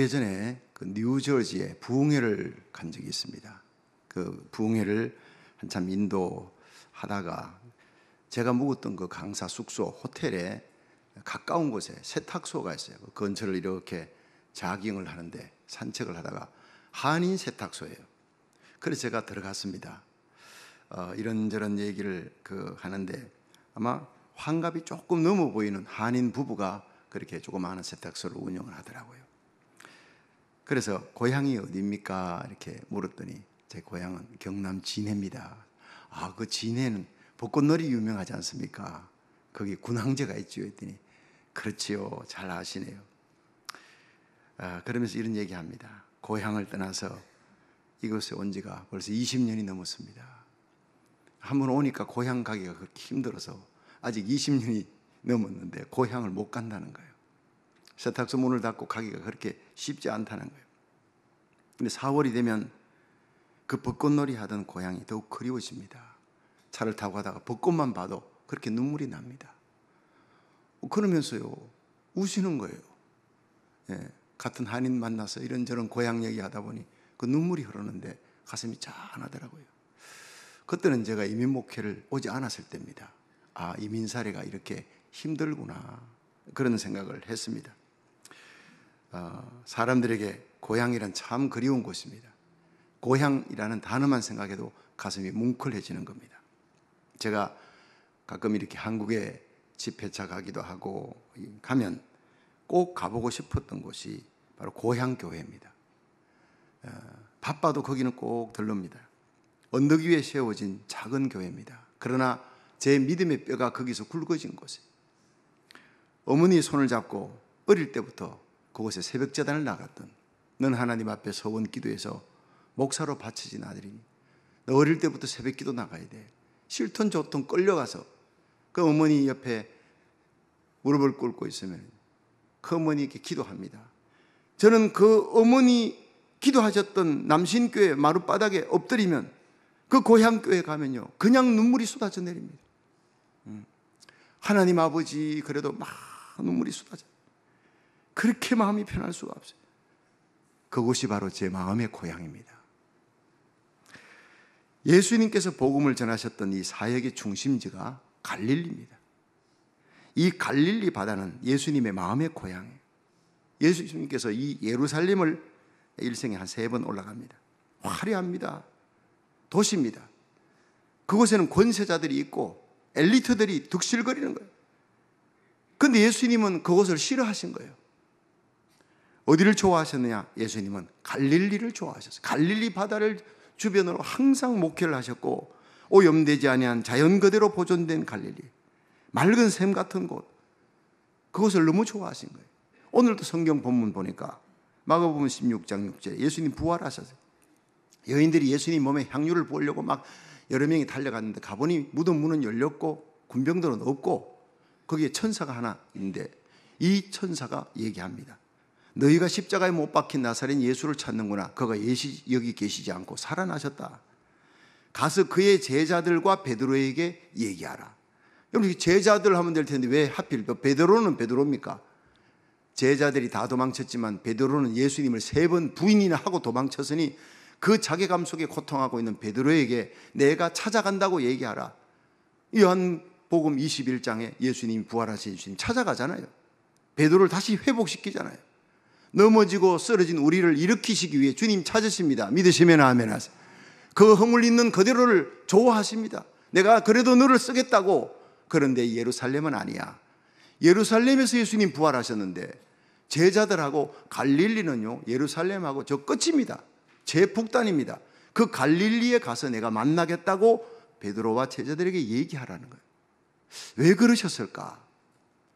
오래전에 그 뉴저지에 부흥회를 간 적이 있습니다. 그 부흥회를 한참 인도하다가 제가 묵었던 그 강사 숙소 호텔에 가까운 곳에 세탁소가 있어요. 그 근처를 이렇게 자깅을 하는데 산책을 하다가 한인 세탁소예요. 그래서 제가 들어갔습니다. 어, 이런저런 얘기를 그 하는데 아마 환갑이 조금 넘어 보이는 한인 부부가 그렇게 조그마한 세탁소를 운영을 하더라고요. 그래서 고향이 어디입니까? 이렇게 물었더니 제 고향은 경남 진해입니다. 아, 그 진해는 벚꽃놀이 유명하지 않습니까? 거기 군항제가 있지요. 했더니 그렇지요. 잘 아시네요. 아, 그러면서 이런 얘기합니다. 고향을 떠나서 이곳에 온 지가 벌써 20년이 넘었습니다. 한 번 오니까 고향 가기가 그렇게 힘들어서 아직 20년이 넘었는데 고향을 못 간다는 거예요. 세탁소 문을 닫고 가기가 그렇게 쉽지 않다는 거예요. 근데 4월이 되면 그 벚꽃놀이 하던 고향이 더욱 그리워집니다. 차를 타고 가다가 벚꽃만 봐도 그렇게 눈물이 납니다. 어, 그러면서요, 우시는 거예요. 예, 같은 한인 만나서 이런저런 고향 얘기하다 보니 그 눈물이 흐르는데 가슴이 짠하더라고요. 그때는 제가 이민 목회를 오지 않았을 때입니다. 아, 이민 사례가 이렇게 힘들구나. 그런 생각을 했습니다. 어, 사람들에게 고향이란 참 그리운 곳입니다. 고향이라는 단어만 생각해도 가슴이 뭉클해지는 겁니다. 제가 가끔 이렇게 한국에 집회차 가기도 하고 가면 꼭 가보고 싶었던 곳이 바로 고향 교회입니다. 어, 바빠도 거기는 꼭 들릅니다. 언덕 위에 세워진 작은 교회입니다. 그러나 제 믿음의 뼈가 거기서 굵어진 곳이 어머니 손을 잡고 어릴 때부터 그곳에 새벽 재단을 나갔던 넌 하나님 앞에 서원 기도해서 목사로 바쳐진 아들입니너 어릴 때부터 새벽 기도 나가야 돼. 싫던 좋던 끌려가서 그 어머니 옆에 무릎을 꿇고 있으면 그 어머니께 기도합니다. 저는 그 어머니 기도하셨던 남신교회 마룻바닥에 엎드리면 그 고향교회 가면요. 그냥 눈물이 쏟아져 내립니다. 음. 하나님 아버지 그래도 막 눈물이 쏟아져. 그렇게 마음이 편할 수가 없어요. 그곳이 바로 제 마음의 고향입니다. 예수님께서 복음을 전하셨던 이 사역의 중심지가 갈릴리입니다. 이 갈릴리 바다는 예수님의 마음의 고향이에요. 예수님께서 이 예루살렘을 일생에 한 세 번 올라갑니다. 화려합니다. 도시입니다. 그곳에는 권세자들이 있고 엘리트들이 득실거리는 거예요. 근데 예수님은 그곳을 싫어하신 거예요. 어디를 좋아하셨느냐? 예수님은 갈릴리를 좋아하셨어요. 갈릴리 바다를 주변으로 항상 목회를 하셨고 오염되지 아니한 자연 그대로 보존된 갈릴리. 맑은 샘 같은 곳. 그것을 너무 좋아하신 거예요. 오늘도 성경 본문 보니까 마가복음 16장 6절 예수님 부활하셨어요. 여인들이 예수님 몸에 향유를 보려고 막 여러 명이 달려갔는데 가보니 무덤 문은 열렸고 군병들은 없고 거기에 천사가 하나 있는데 이 천사가 얘기합니다. 너희가 십자가에 못 박힌 나사렛 예수를 찾는구나. 그가 예시, 여기 계시지 않고 살아나셨다. 가서 그의 제자들과 베드로에게 얘기하라. 여러분 제자들 하면 될 텐데 왜 하필 베드로는 베드로입니까? 제자들이 다 도망쳤지만 베드로는 예수님을 세 번 부인이나 하고 도망쳤으니 그 자괴감 속에 고통하고 있는 베드로에게 내가 찾아간다고 얘기하라. 요한 복음 21장에 예수님이 부활하신 예수님 찾아가잖아요. 베드로를 다시 회복시키잖아요. 넘어지고 쓰러진 우리를 일으키시기 위해 주님 찾으십니다. 믿으시면 아멘 하세요. 그 허물 있는 그대로를 좋아하십니다. 내가 그래도 너를 쓰겠다고. 그런데 예루살렘은 아니야. 예루살렘에서 예수님 부활하셨는데 제자들하고 갈릴리는요, 예루살렘하고 저 끝입니다. 제 북단입니다. 그 갈릴리에 가서 내가 만나겠다고 베드로와 제자들에게 얘기하라는 거예요. 왜 그러셨을까?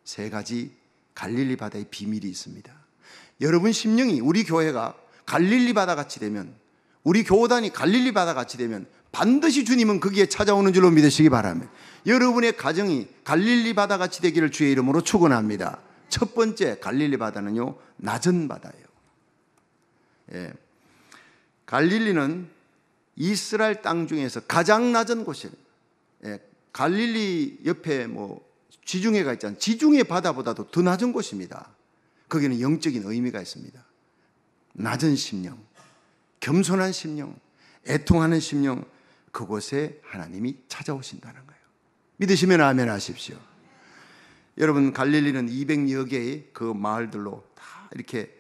세 가지 갈릴리 바다의 비밀이 있습니다. 여러분 심령이 우리 교회가 갈릴리 바다 같이 되면 우리 교단이 갈릴리 바다 같이 되면 반드시 주님은 거기에 찾아오는 줄로 믿으시기 바랍니다. 여러분의 가정이 갈릴리 바다 같이 되기를 주의 이름으로 축원합니다. 첫 번째 갈릴리 바다는요 낮은 바다예요. 예. 갈릴리는 이스라엘 땅 중에서 가장 낮은 곳이에요. 예. 갈릴리 옆에 뭐 지중해가 있잖아요. 지중해 바다보다도 더 낮은 곳입니다. 거기는 영적인 의미가 있습니다. 낮은 심령, 겸손한 심령, 애통하는 심령, 그곳에 하나님이 찾아오신다는 거예요. 믿으시면 아멘 하십시오. 여러분, 갈릴리는 200여 개의 그 마을들로 다 이렇게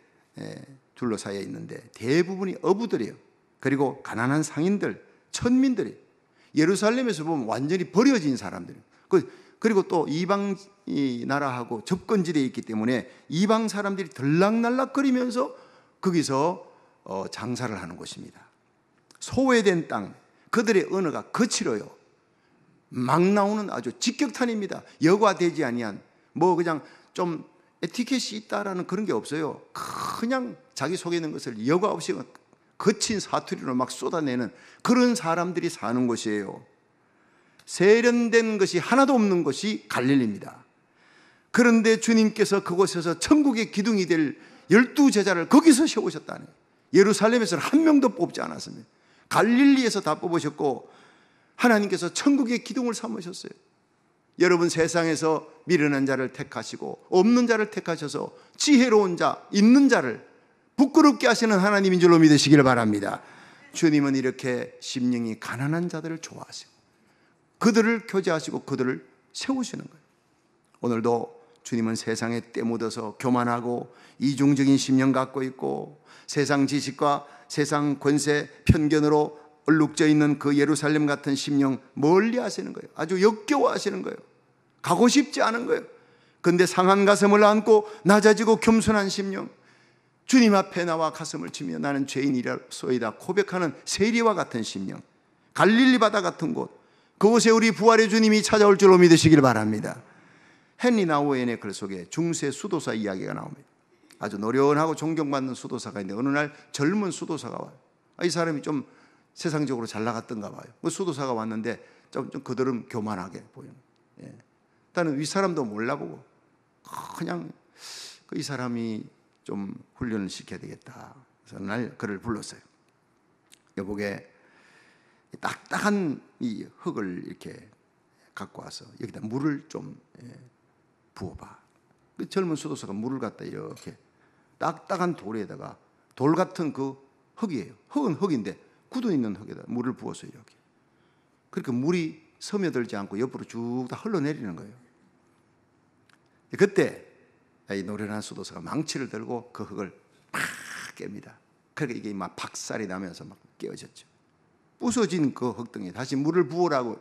둘러싸여 있는데 대부분이 어부들이에요. 그리고 가난한 상인들, 천민들이 예루살렘에서 보면 완전히 버려진 사람들이에요. 그 그리고 또 이방 나라하고 접근지대에 있기 때문에 이방 사람들이 들락날락거리면서 거기서 어, 장사를 하는 곳입니다. 소외된 땅, 그들의 언어가 거칠어요. 막 나오는 아주 직격탄입니다. 여과되지 아니한 뭐 그냥 좀 에티켓이 있다라는 그런 게 없어요. 그냥 자기 속에 있는 것을 여과 없이 거친 사투리로 막 쏟아내는 그런 사람들이 사는 곳이에요. 세련된 것이 하나도 없는 것이 갈릴리입니다. 그런데 주님께서 그곳에서 천국의 기둥이 될 열두 제자를 거기서 세우셨다네. 예루살렘에서한 명도 뽑지 않았습니다. 갈릴리에서 다 뽑으셨고 하나님께서 천국의 기둥을 삼으셨어요. 여러분 세상에서 미련한 자를 택하시고 없는 자를 택하셔서 지혜로운 자, 있는 자를 부끄럽게 하시는 하나님인 줄로 믿으시기 바랍니다. 주님은 이렇게 심령이 가난한 자들을 좋아하시고 그들을 교제하시고 그들을 세우시는 거예요. 오늘도 주님은 세상에 때묻어서 교만하고 이중적인 심령 갖고 있고 세상 지식과 세상 권세 편견으로 얼룩져 있는 그 예루살렘 같은 심령 멀리 하시는 거예요. 아주 역겨워 하시는 거예요. 가고 싶지 않은 거예요. 근데 상한 가슴을 안고 낮아지고 겸손한 심령 주님 앞에 나와 가슴을 치며 나는 죄인이라 소이다 고백하는 세리와 같은 심령 갈릴리 바다 같은 곳 그곳에 우리 부활의 주님이 찾아올 줄로 믿으시길 바랍니다. 헨리 나우엔의 글 속에 중세 수도사 이야기가 나옵니다. 아주 노련하고 존경받는 수도사가 있는데 어느 날 젊은 수도사가 와요. 아, 이 사람이 좀 세상적으로 잘 나갔던가 봐요. 그 수도사가 왔는데 좀, 좀 그들은 교만하게 보여. 예. 일단은 이 사람도 몰라보고 그냥 그 이 사람이 좀 훈련을 시켜야 되겠다. 그래서 날 그를 불렀어요. 여보게 딱딱한 이 흙을 이렇게 갖고 와서 여기다 물을 좀 예, 부어봐. 그 젊은 수도사가 물을 갖다 이렇게 딱딱한 돌에다가 돌 같은 그 흙이에요. 흙은 흙인데 굳어 있는 흙에다 물을 부어서 이렇게. 그렇게 물이 스며들지 않고 옆으로 쭉 다 흘러내리는 거예요. 그때 이 노련한 수도사가 망치를 들고 그 흙을 팍 깹니다. 그러니 이게 막 박살이 나면서 막 깨어졌죠. 부서진 그 흙덩이 다시 물을 부으라고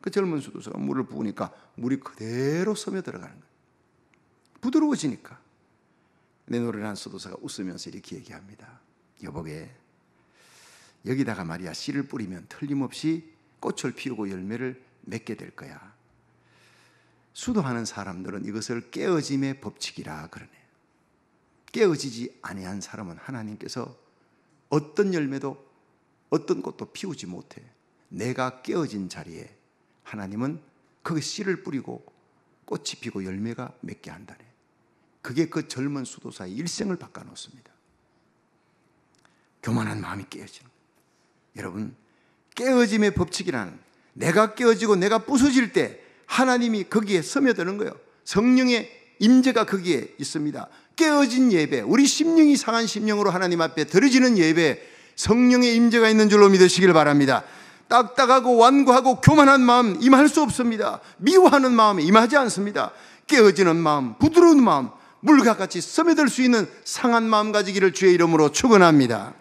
그 젊은 수도사가 물을 부으니까 물이 그대로 스며 들어가는 거예요. 부드러워지니까. 내 노래를 한 수도사가 웃으면서 이렇게 얘기합니다. 여보게 여기다가 말이야 씨를 뿌리면 틀림없이 꽃을 피우고 열매를 맺게 될 거야. 수도하는 사람들은 이것을 깨어짐의 법칙이라 그러네. 요 깨어지지 아니한 사람은 하나님께서 어떤 열매도 어떤 것도 피우지 못해. 내가 깨어진 자리에 하나님은 그게 씨를 뿌리고 꽃이 피고 열매가 맺게 한다네. 그게 그 젊은 수도사의 일생을 바꿔놓습니다. 교만한 마음이 깨어지는 여러분, 깨어짐의 법칙이라는 내가 깨어지고 내가 부서질 때 하나님이 거기에 스며드는 거예요. 성령의 임재가 거기에 있습니다. 깨어진 예배, 우리 심령이 상한 심령으로 하나님 앞에 드려지는 예배, 성령의 임재가 있는 줄로 믿으시길 바랍니다. 딱딱하고 완고하고 교만한 마음 임할 수 없습니다. 미워하는 마음 임하지 않습니다. 깨어지는 마음, 부드러운 마음, 물과같이 스며들 수 있는 상한 마음 가지기를 주의 이름으로 축원합니다.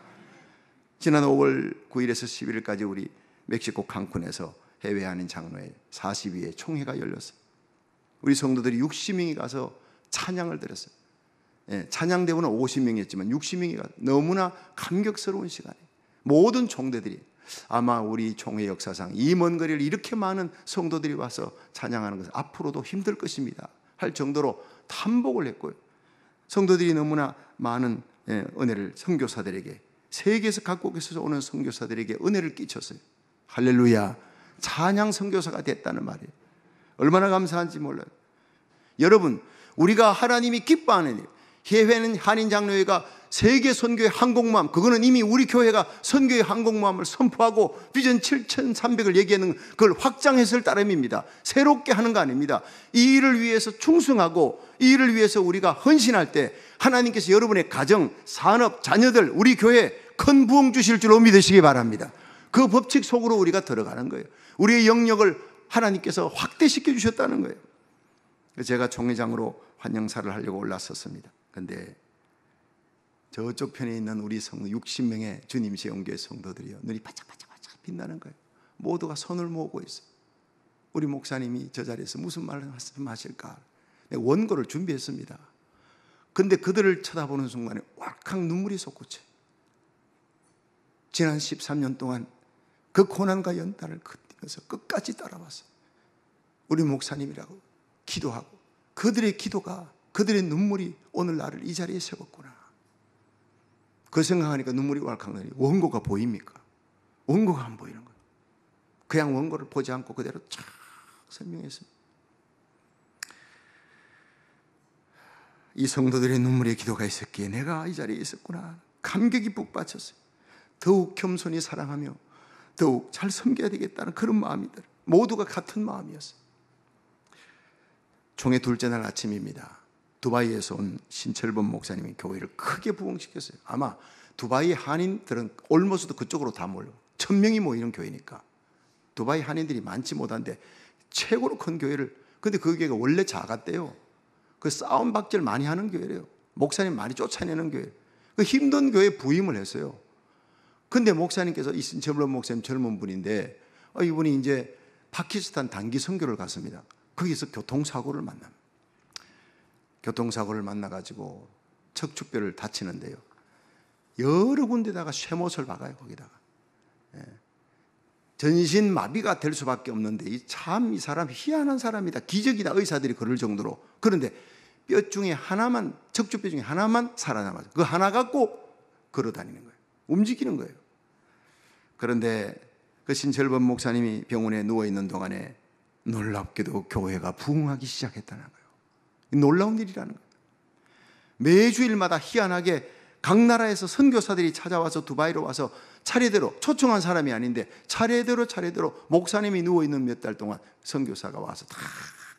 지난 5월 9일에서 11일까지 우리 멕시코 칸쿤에서 해외 한인 장로회 42회 총회가 열렸어요. 우리 성도들이 60명이 가서 찬양을 드렸어요. 예, 찬양대원는 50명이었지만 60명이 너무나 감격스러운 시간에 모든 총대들이 아마 우리 총회 역사상 이 먼 거리를 이렇게 많은 성도들이 와서 찬양하는 것은 앞으로도 힘들 것입니다. 할 정도로 탄복을 했고요. 성도들이 너무나 많은 예, 은혜를 성교사들에게 세계에서 각국에서 오는 성교사들에게 은혜를 끼쳤어요. 할렐루야. 찬양 성교사가 됐다는 말이에요. 얼마나 감사한지 몰라요. 여러분, 우리가 하나님이 기뻐하는 일, 예회는 한인 장로회가 세계 선교의 항공모함 그거는 이미 우리 교회가 선교의 항공모함을 선포하고 비전 7300을 얘기하는 그걸 확장했을 따름입니다. 새롭게 하는 거 아닙니다. 이 일을 위해서 충성하고 이 일을 위해서 우리가 헌신할 때 하나님께서 여러분의 가정, 산업, 자녀들, 우리 교회 큰 부흥 주실 줄로 믿으시기 바랍니다. 그 법칙 속으로 우리가 들어가는 거예요. 우리의 영역을 하나님께서 확대시켜 주셨다는 거예요. 제가 총회장으로 환영사를 하려고 올라섰습니다. 근데 저쪽 편에 있는 우리 성도 60명의 주님 세운교회 성도들이요. 눈이 반짝반짝반짝 빛나는 거예요. 모두가 손을 모으고 있어요. 우리 목사님이 저 자리에서 무슨 말을 하실까 원고를 준비했습니다. 근데 그들을 쳐다보는 순간에 왁칵 눈물이 솟구쳐. 요 지난 13년 동안 그 고난과 연단을 건너서 끝까지 따라왔어요. 우리 목사님이라고 기도하고 그들의 기도가 그들의 눈물이 오늘 나를 이 자리에 세웠구나. 그 생각하니까 눈물이 왈칵나니 원고가 보입니까? 원고가 안 보이는 거예요. 그냥 원고를 보지 않고 그대로 쫙 설명했습니다. 이 성도들의 눈물의 기도가 있었기에 내가 이 자리에 있었구나. 감격이 북받쳤어요. 더욱 겸손히 사랑하며 더욱 잘 섬겨야 되겠다는 그런 마음이들. 모두가 같은 마음이었어요. 종의 둘째 날 아침입니다. 두바이에서 온 신철범 목사님이 교회를 크게 부흥시켰어요. 아마 두바이 한인들은 올모스도 그쪽으로 다 몰려. 천 명이 모이는 교회니까. 두바이 한인들이 많지 못한데 최고로 큰 교회를 근데 그 교회가 원래 작았대요. 그 싸움 박질 많이 하는 교회래요. 목사님 많이 쫓아내는 교회. 그 힘든 교회 부임을 했어요. 근데 목사님께서 이신철범 목사님 젊은 분인데 어, 이분이 이제 파키스탄 단기 선교를 갔습니다. 거기서 교통사고를 만납니다. 교통사고를 만나가지고 척추뼈를 다치는데요. 여러 군데다가 쇠못을 박아요, 거기다가. 예. 전신 마비가 될 수밖에 없는데 참 이 사람 희한한 사람이다. 기적이다. 의사들이 그럴 정도로. 그런데 뼈 중에 하나만 척추뼈 중에 하나만 살아남아서 그 하나 갖고 걸어 다니는 거예요. 움직이는 거예요. 그런데 그 신철범 목사님이 병원에 누워 있는 동안에 놀랍게도 교회가 부흥하기 시작했다는 거예요. 놀라운 일이라는 거예요. 매주일마다 희한하게 각 나라에서 선교사들이 찾아와서 두바이로 와서 차례대로 초청한 사람이 아닌데 차례대로 차례대로 목사님이 누워 있는 몇 달 동안 선교사가 와서 다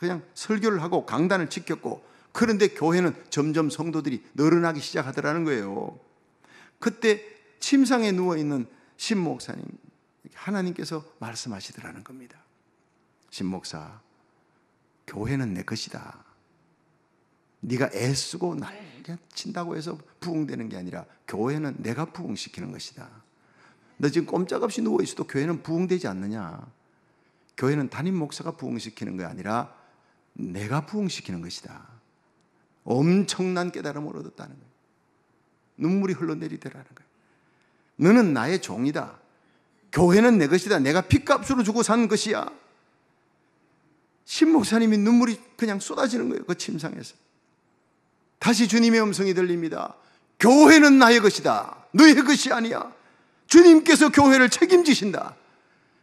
그냥 설교를 하고 강단을 지켰고 그런데 교회는 점점 성도들이 늘어나기 시작하더라는 거예요. 그때 침상에 누워 있는 신 목사님 하나님께서 말씀하시더라는 겁니다. 신 목사 교회는 내 것이다. 네가 애쓰고 날개친다고 해서 부흥되는 게 아니라 교회는 내가 부흥시키는 것이다. 너 지금 꼼짝없이 누워 있어도 교회는 부흥되지 않느냐? 교회는 담임 목사가 부흥시키는 게 아니라 내가 부흥시키는 것이다. 엄청난 깨달음을 얻었다는 거예 눈물이 흘러내리더라는 거예 너는 나의 종이다. 교회는 내 것이다. 내가 핏값으로 주고 산 것이야. 신 목사님이 눈물이 그냥 쏟아지는 거예요. 그 침상에서. 다시 주님의 음성이 들립니다. 교회는 나의 것이다. 너의 것이 아니야. 주님께서 교회를 책임지신다.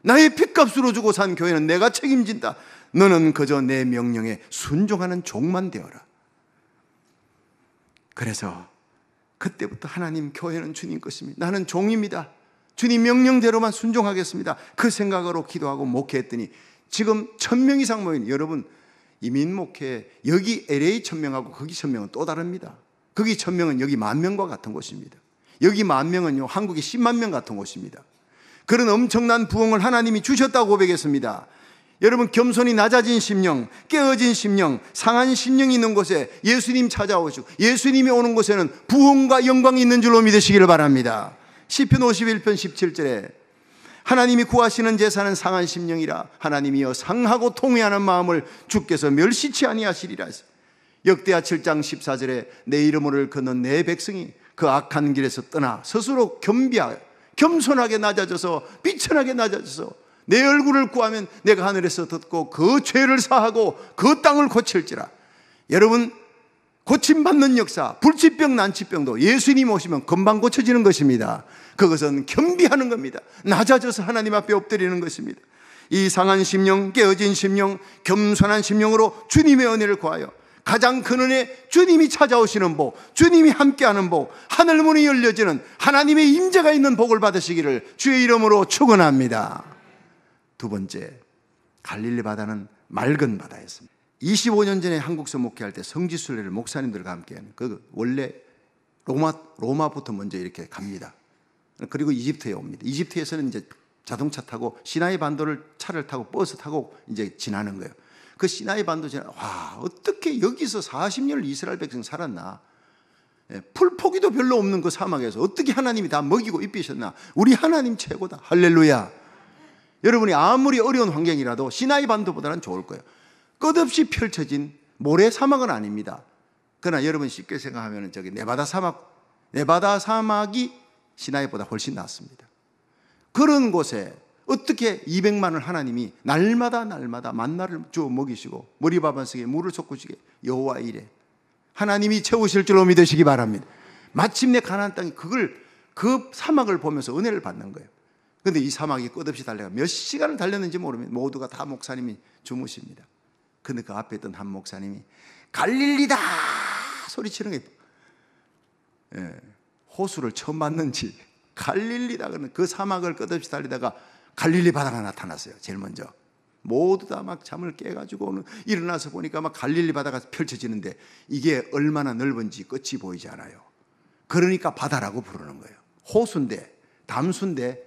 나의 핏값으로 주고 산 교회는 내가 책임진다. 너는 그저 내 명령에 순종하는 종만 되어라. 그래서 그때부터 하나님 교회는 주님 것입니다. 나는 종입니다. 주님 명령대로만 순종하겠습니다. 그 생각으로 기도하고 목회했더니 지금 천 명 이상 모인 여러분 이민 목회 여기 LA 천명하고 거기 천명은 또 다릅니다. 거기 천명은 여기 만 명과 같은 곳입니다. 여기 만 명은요 한국이 10만 명 같은 곳입니다. 그런 엄청난 부흥을 하나님이 주셨다고 고백했습니다. 여러분 겸손이 낮아진 심령, 깨어진 심령, 상한 심령이 있는 곳에 예수님 찾아오시고 예수님이 오는 곳에는 부흥과 영광이 있는 줄로 믿으시기를 바랍니다. 시편 51편 17절에 하나님이 구하시는 제사는 상한 심령이라 하나님이여 상하고 통회하는 마음을 주께서 멸시치 아니하시리라 역대하 7장 14절에 내 이름을 거는 내 백성이 그 악한 길에서 떠나 스스로 겸비하여 겸손하게 낮아져서 비천하게 낮아져서 내 얼굴을 구하면 내가 하늘에서 듣고 그 죄를 사하고 그 땅을 고칠지라 여러분 고침받는 역사, 불치병, 난치병도 예수님 오시면 금방 고쳐지는 것입니다. 그것은 겸비하는 겁니다. 낮아져서 하나님 앞에 엎드리는 것입니다. 이 상한 심령, 깨어진 심령, 겸손한 심령으로 주님의 은혜를 구하여 가장 큰 은혜 주님이 찾아오시는 복, 주님이 함께하는 복, 하늘 문이 열려지는 하나님의 임재가 있는 복을 받으시기를 주의 이름으로 축원합니다. 두 번째, 갈릴리 바다는 맑은 바다였습니다. 25년 전에 한국서 목회할 때 성지순례를 목사님들과 함께 그 원래 로마 로마부터 먼저 이렇게 갑니다. 그리고 이집트에 옵니다. 이집트에서는 이제 자동차 타고 시나이 반도를 차를 타고 버스 타고 이제 지나는 거예요. 그 시나이 반도 지나 와 어떻게 여기서 40년을 이스라엘 백성 살았나? 예, 풀포기도 별로 없는 그 사막에서 어떻게 하나님이 다 먹이고 입히셨나? 우리 하나님 최고다. 할렐루야. 여러분이 아무리 어려운 환경이라도 시나이 반도보다는 좋을 거예요. 끝없이 펼쳐진 모래 사막은 아닙니다. 그러나 여러분 쉽게 생각하면 저기 네바다 사막, 네바다 사막이 시나이보다 훨씬 낫습니다. 그런 곳에 어떻게 200만을 하나님이 날마다 날마다 만나를 주어 먹이시고 머리밥 속에 물을 솟구시게 여호와 이래 하나님이 채우실 줄로 믿으시기 바랍니다. 마침내 가나안 땅이 그걸 그 사막을 보면서 은혜를 받는 거예요. 그런데 이 사막이 끝없이 달려가 몇 시간을 달렸는지 모르면 모두가 다 목사님이 주무십니다. 근데 그 앞에 있던 한 목사님이 갈릴리다 소리치는 게 예, 호수를 처음 맞는지 갈릴리다 그는그 사막을 끝없이 달리다가 갈릴리 바다가 나타났어요. 제일 먼저 모두 다 막 잠을 깨가지고 오늘 일어나서 보니까 막 갈릴리 바다가 펼쳐지는데 이게 얼마나 넓은지 끝이 보이지 않아요. 그러니까 바다라고 부르는 거예요. 호수인데 담수인데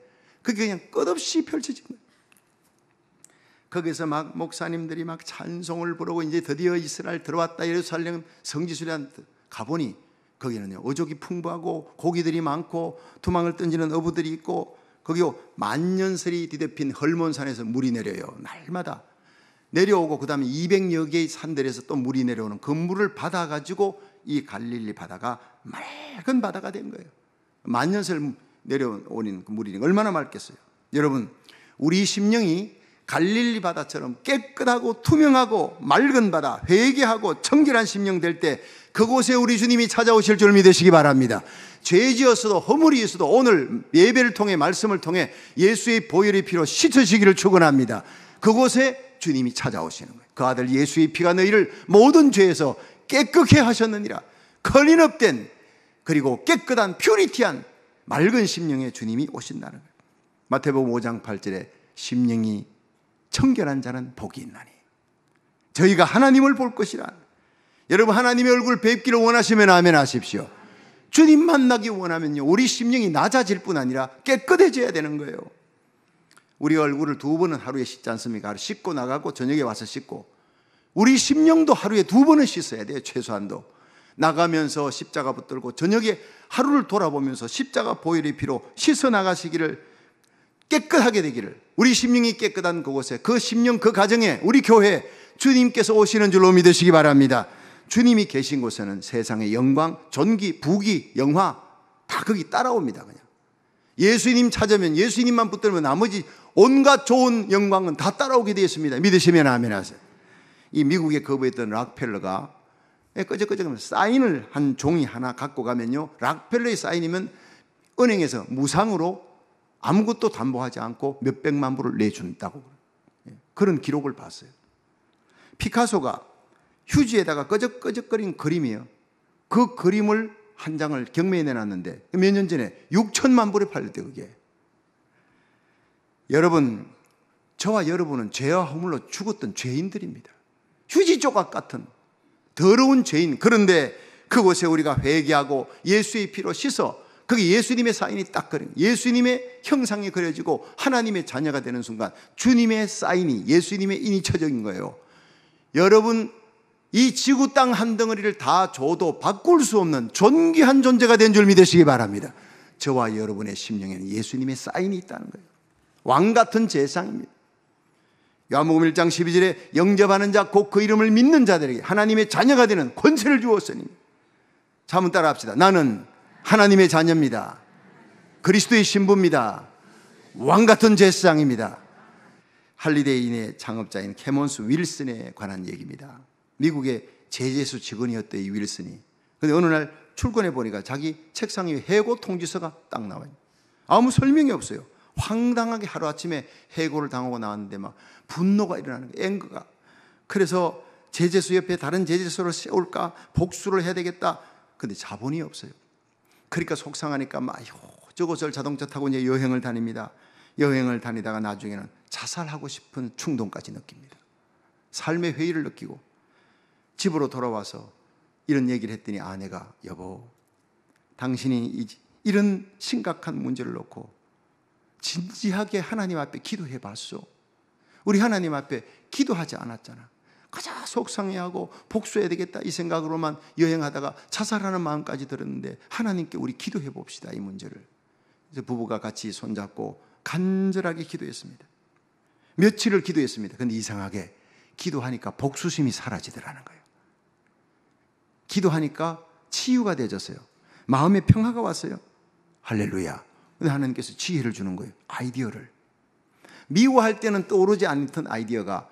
그게 그냥 끝없이 펼쳐지는 거예요. 거기서 막 목사님들이 막 찬송을 부르고 이제 드디어 이스라엘 들어왔다 예루살렘 성지순례한 가보니 거기는요 어족이 풍부하고 고기들이 많고 투망을 던지는 어부들이 있고 거기 만년설이 뒤덮인 헐몬산에서 물이 내려요 날마다 내려오고 그다음에 200여 개의 산들에서 또 물이 내려오는 그 물을 받아 가지고 이 갈릴리 바다가 맑은 바다가 된 거예요 만년설 내려오는 그 물이 얼마나 맑겠어요 여러분 우리 심령이 갈릴리 바다처럼 깨끗하고 투명하고 맑은 바다, 회개하고 청결한 심령 될 때 그곳에 우리 주님이 찾아오실 줄 믿으시기 바랍니다. 죄 지었어도 허물이 있어도 오늘 예배를 통해 말씀을 통해 예수의 보혈의 피로 씻으시기를 축원합니다. 그곳에 주님이 찾아오시는 거예요. 그 아들 예수의 피가 너희를 모든 죄에서 깨끗해 하셨느니라. 클린업된 그리고 깨끗한 퓨리티한 맑은 심령의 주님이 오신다는 거예요. 마태복음 5장 8절에 심령이 청결한 자는 복이 있나니 저희가 하나님을 볼 것이란 여러분 하나님의 얼굴 뵙기를 원하시면 아멘 하십시오. 주님 만나기 원하면요. 우리 심령이 낮아질 뿐 아니라 깨끗해져야 되는 거예요. 우리 얼굴을 두 번은 하루에 씻지 않습니까? 씻고 나가고 저녁에 와서 씻고. 우리 심령도 하루에 두 번은 씻어야 돼요. 최소한도. 나가면서 십자가 붙들고 저녁에 하루를 돌아보면서 십자가 보혈의 피로 씻어 나가시기를 깨끗하게 되기를 우리 심령이 깨끗한 그곳에 그 심령 그 가정에 우리 교회 주님께서 오시는 줄로 믿으시기 바랍니다. 주님이 계신 곳에는 세상의 영광, 전기, 부귀, 영화 다 거기 따라옵니다. 그냥 예수님 찾으면 예수님만 붙들면 나머지 온갖 좋은 영광은 다 따라오게 되어 습니다 믿으시면 아멘하세요. 이 미국에 거부했던 락펠러가 예, 끄적끄적하면 사인을 한 종이 하나 갖고 가면요. 락펠러의 사인이면 은행에서 무상으로 아무것도 담보하지 않고 몇백만 불을 내준다고 예, 그런 기록을 봤어요. 피카소가 휴지에다가 끄적끄적거린 그림이요그 그림을 한 장을 경매에 내놨는데 몇 년 전에 6천만 불에 팔렸대 그게. 여러분 저와 여러분은 죄와 허물로 죽었던 죄인들입니다. 휴지 조각 같은 더러운 죄인. 그런데 그곳에 우리가 회개하고 예수의 피로 씻어 그게 예수님의 사인이 딱 그린 예수님의 형상이 그려지고 하나님의 자녀가 되는 순간 주님의 사인이 예수님의 인이 처적인 거예요. 여러분 이 지구 땅 한 덩어리를 다 줘도 바꿀 수 없는 존귀한 존재가 된 줄 믿으시기 바랍니다. 저와 여러분의 심령에는 예수님의 사인이 있다는 거예요. 왕 같은 재상입니다. 요한복음 1장 12절에 영접하는 자 곧 그 이름을 믿는 자들에게 하나님의 자녀가 되는 권세를 주었으니. 자문 따라 합시다. 나는 하나님의 자녀입니다. 그리스도의 신부입니다. 왕 같은 제사장입니다. 할리데인의 창업자인 캐몬스 윌슨에 관한 얘기입니다. 미국의 제재수 직원이었대 이 윌슨이. 근데 어느 날 출근해 보니까 자기 책상 위에 해고 통지서가 딱 나와요. 아무 설명이 없어요. 황당하게 하루아침에 해고를 당하고 나왔는데 막 분노가 일어나는 거예요. 앵거가. 그래서 제재수 옆에 다른 제재수를 세울까? 복수를 해야 되겠다. 근데 자본이 없어요. 그러니까 속상하니까 막저곳을 자동차 타고 이제 여행을 다닙니다. 여행을 다니다가 나중에는 자살하고 싶은 충동까지 느낍니다. 삶의 회의를 느끼고 집으로 돌아와서 이런 얘기를 했더니 아내가 여보 당신이 이런 심각한 문제를 놓고 진지하게 하나님 앞에 기도해 봤소. 우리 하나님 앞에 기도하지 않았잖아. 가자 속상해하고 복수해야 되겠다 이 생각으로만 여행하다가 자살하는 마음까지 들었는데 하나님께 우리 기도해 봅시다 이 문제를. 그래서 부부가 같이 손잡고 간절하게 기도했습니다. 며칠을 기도했습니다. 근데 이상하게 기도하니까 복수심이 사라지더라는 거예요. 기도하니까 치유가 되졌어요. 마음의 평화가 왔어요. 할렐루야. 근데 하나님께서 지혜를 주는 거예요. 아이디어를. 미워할 때는 떠오르지 않던 아이디어가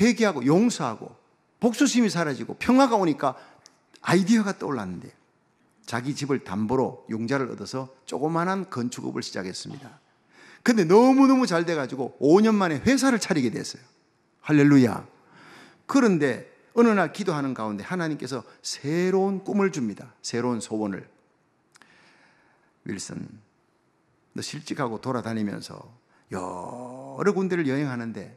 회개하고 용서하고 복수심이 사라지고 평화가 오니까 아이디어가 떠올랐는데 자기 집을 담보로 용자를 얻어서 조그만한 건축업을 시작했습니다. 근데 너무너무 잘 돼가지고 5년 만에 회사를 차리게 됐어요. 할렐루야. 그런데 어느 날 기도하는 가운데 하나님께서 새로운 꿈을 줍니다. 새로운 소원을. 윌슨, 너 실직하고 돌아다니면서 여러 군데를 여행하는데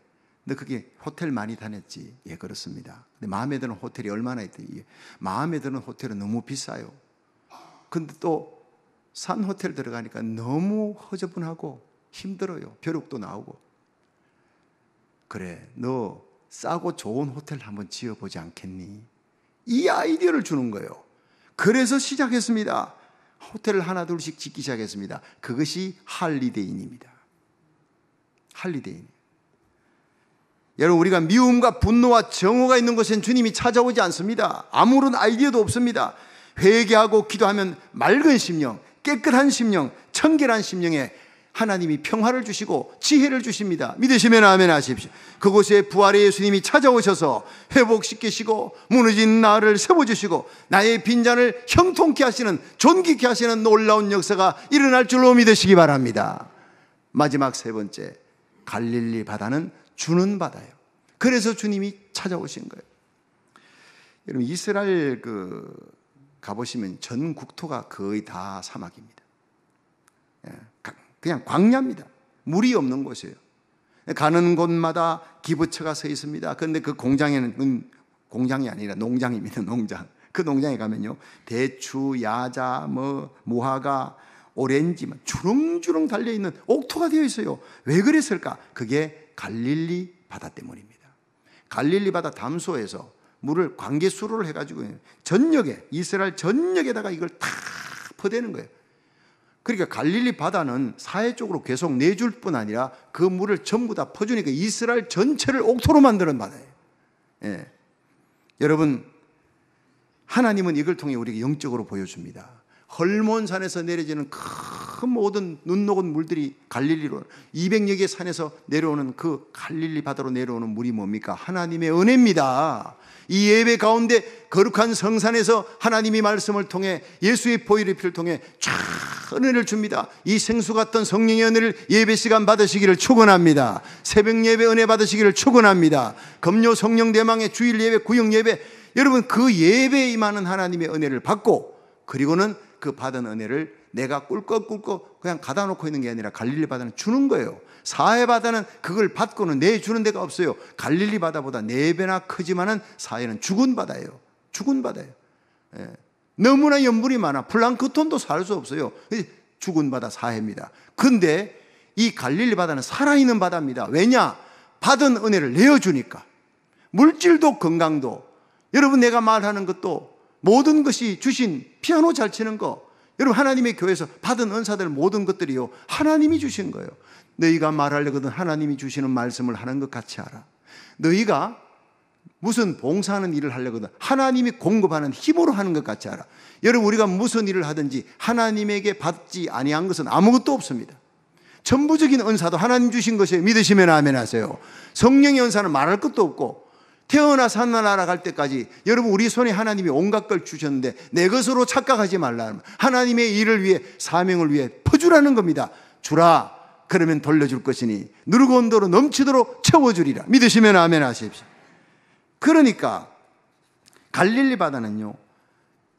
근데 그게 호텔 많이 다녔지. 예, 그렇습니다. 근데 마음에 드는 호텔이 얼마나 있더니 마음에 드는 호텔은 너무 비싸요. 근데 또 산 호텔 들어가니까 너무 허접분하고 힘들어요. 벼룩도 나오고. 그래, 너 싸고 좋은 호텔 한번 지어보지 않겠니? 이 아이디어를 주는 거예요. 그래서 시작했습니다. 호텔을 하나 둘씩 짓기 시작했습니다. 그것이 할리데인입니다. 할리데인. 여러분 우리가 미움과 분노와 정오가 있는 곳엔 주님이 찾아오지 않습니다. 아무런 아이디어도 없습니다. 회개하고 기도하면 맑은 심령, 깨끗한 심령, 청결한 심령에 하나님이 평화를 주시고 지혜를 주십니다. 믿으시면 아멘 하십시오. 그곳에 부활의 예수님이 찾아오셔서 회복시키시고 무너진 나를 세워주시고 나의 빈잔을 형통케 하시는 존귀케 하시는 놀라운 역사가 일어날 줄로 믿으시기 바랍니다. 마지막 세 번째, 갈릴리 바다는 주는 받아요. 그래서 주님이 찾아오신 거예요. 여러분 이스라엘 그 가보시면 전 국토가 거의 다 사막입니다. 예, 그냥 광야입니다. 물이 없는 곳이에요. 가는 곳마다 기부처가 서 있습니다. 그런데 그 공장에는 공장이 아니라 농장입니다. 농장. 그 농장에 가면요 대추, 야자, 뭐 무화과, 오렌지, 뭐 주렁주렁 달려 있는 옥토가 되어 있어요. 왜 그랬을까? 그게 갈릴리 바다 때문입니다. 갈릴리 바다 담소에서 물을 관계 수로를 해가지고 전역에 이스라엘 전역에다가 이걸 다 퍼대는 거예요. 그러니까 갈릴리 바다는 사회적으로 계속 내줄 뿐 아니라 그 물을 전부 다 퍼주니까 이스라엘 전체를 옥토로 만드는 바다예요. 예. 여러분 하나님은 이걸 통해 우리에게 영적으로 보여줍니다. 헐몬산에서 내려지는 큰그 모든 눈 녹은 물들이 갈릴리로 200여 개 산에서 내려오는 그 갈릴리 바다로 내려오는 물이 뭡니까? 하나님의 은혜입니다. 이 예배 가운데 거룩한 성산에서 하나님이 말씀을 통해 예수의 보혈의 피를 통해 쫙 은혜를 줍니다. 이 생수 같던 성령의 은혜를 예배 시간 받으시기를 축원합니다. 새벽 예배 은혜 받으시기를 축원합니다. 금요 성령 대망의 주일 예배 구역 예배 여러분 그 예배에 임하는 하나님의 은혜를 받고 그리고는 그 받은 은혜를 내가 꿀꺽꿀꺽 그냥 가다 놓고 있는 게 아니라 갈릴리 바다는 주는 거예요. 사해 바다는 그걸 받고는 내 주는 데가 없어요. 갈릴리 바다보다 네 배나 크지만은 사해는 죽은 바다예요. 죽은 바다예요. 예. 너무나 염분이 많아 플랑크톤도 살 수 없어요. 죽은 바다 사해입니다. 근데 이 갈릴리 바다는 살아있는 바다입니다. 왜냐? 받은 은혜를 내어주니까. 물질도 건강도 여러분 내가 말하는 것도 모든 것이 주신 피아노 잘 치는 거 여러분 하나님의 교회에서 받은 은사들 모든 것들이요 하나님이 주신 거예요. 너희가 말하려거든 하나님이 주시는 말씀을 하는 것 같이 하라. 너희가 무슨 봉사하는 일을 하려거든 하나님이 공급하는 힘으로 하는 것 같이 하라. 여러분 우리가 무슨 일을 하든지 하나님에게 받지 아니한 것은 아무것도 없습니다. 전부적인 은사도 하나님 주신 것이에요. 믿으시면 아멘 하세요. 성령의 은사는 말할 것도 없고 태어나서 하나님 갈 때까지 여러분 우리 손에 하나님이 온갖 걸 주셨는데 내 것으로 착각하지 말라. 하나님의 일을 위해 사명을 위해 퍼주라는 겁니다. 주라. 그러면 돌려줄 것이니 누르고 온도로 넘치도록 채워주리라. 믿으시면 아멘 하십시오. 그러니까 갈릴리 바다는요.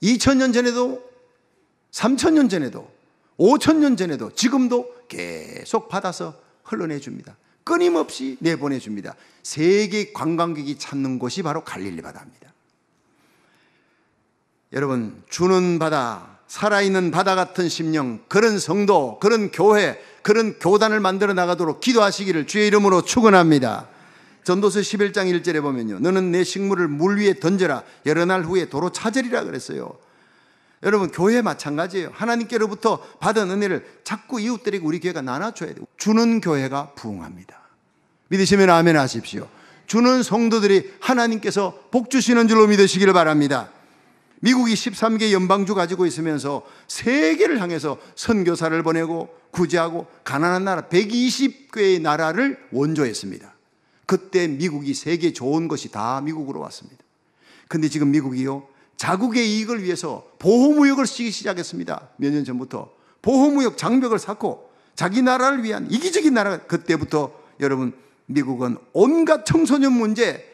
2000년 전에도 3000년 전에도 5000년 전에도 지금도 계속 받아서 흘러내 줍니다. 끊임없이 내보내줍니다. 세계 관광객이 찾는 곳이 바로 갈릴리 바다입니다. 여러분, 주는 바다, 살아있는 바다 같은 심령, 그런 성도, 그런 교회, 그런 교단을 만들어 나가도록 기도하시기를 주의 이름으로 축원합니다. 전도서 11장 1절에 보면요. 너는 내 식물을 물 위에 던져라. 여러 날 후에 도로 찾으리라 그랬어요. 여러분 교회 마찬가지예요. 하나님께로부터 받은 은혜를 자꾸 이웃들에게 우리 교회가 나눠줘야 돼요. 주는 교회가 부흥합니다. 믿으시면 아멘 하십시오. 주는 성도들이 하나님께서 복 주시는 줄로 믿으시기를 바랍니다. 미국이 13개 연방주 가지고 있으면서 세계를 향해서 선교사를 보내고 구제하고 가난한 나라 120개의 나라를 원조했습니다. 그때 미국이 세계 좋은 것이 다 미국으로 왔습니다. 근데 지금 미국이요 자국의 이익을 위해서 보호무역을 쓰기 시작했습니다. 몇 년 전부터. 보호무역 장벽을 쌓고 자기 나라를 위한 이기적인 나라, 가 그때부터 여러분, 미국은 온갖 청소년 문제,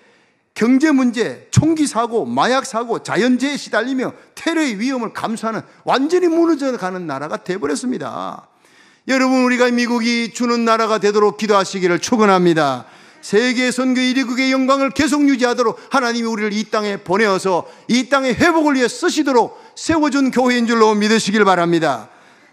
경제 문제, 총기 사고, 마약 사고, 자연재해 시달리며 테러의 위험을 감수하는 완전히 무너져 가는 나라가 되어버렸습니다 여러분 우리가 미국이 주는 나라가 되도록 기도하시기를 축원합니다. 세계 선교 1위 국의 영광을 계속 유지하도록 하나님이 우리를 이 땅에 보내어서 이 땅의 회복을 위해 쓰시도록 세워준 교회인 줄로 믿으시길 바랍니다.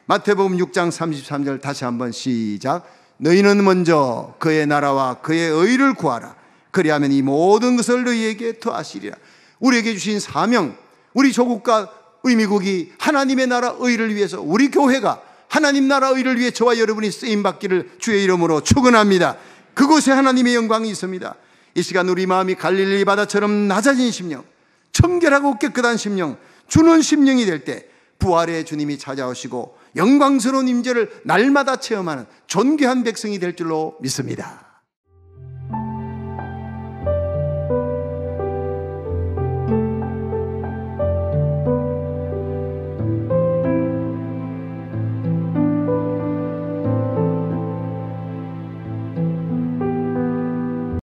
마태복음 6장 33절 다시 한번 시작. 너희는 먼저 그의 나라와 그의 의를 구하라. 그리하면 이 모든 것을 너희에게 더하시리라. 우리에게 주신 사명, 우리 조국과 우리 미국이 하나님의 나라 의를 위해서 우리 교회가 하나님 나라 의를 위해 저와 여러분이 쓰임 받기를 주의 이름으로 축원합니다. 그곳에 하나님의 영광이 있습니다. 이 시간 우리 마음이 갈릴리 바다처럼 낮아진 심령, 청결하고 깨끗한 심령, 주는 심령이 될 때 부활의 주님이 찾아오시고 영광스러운 임재를 날마다 체험하는 존귀한 백성이 될 줄로 믿습니다.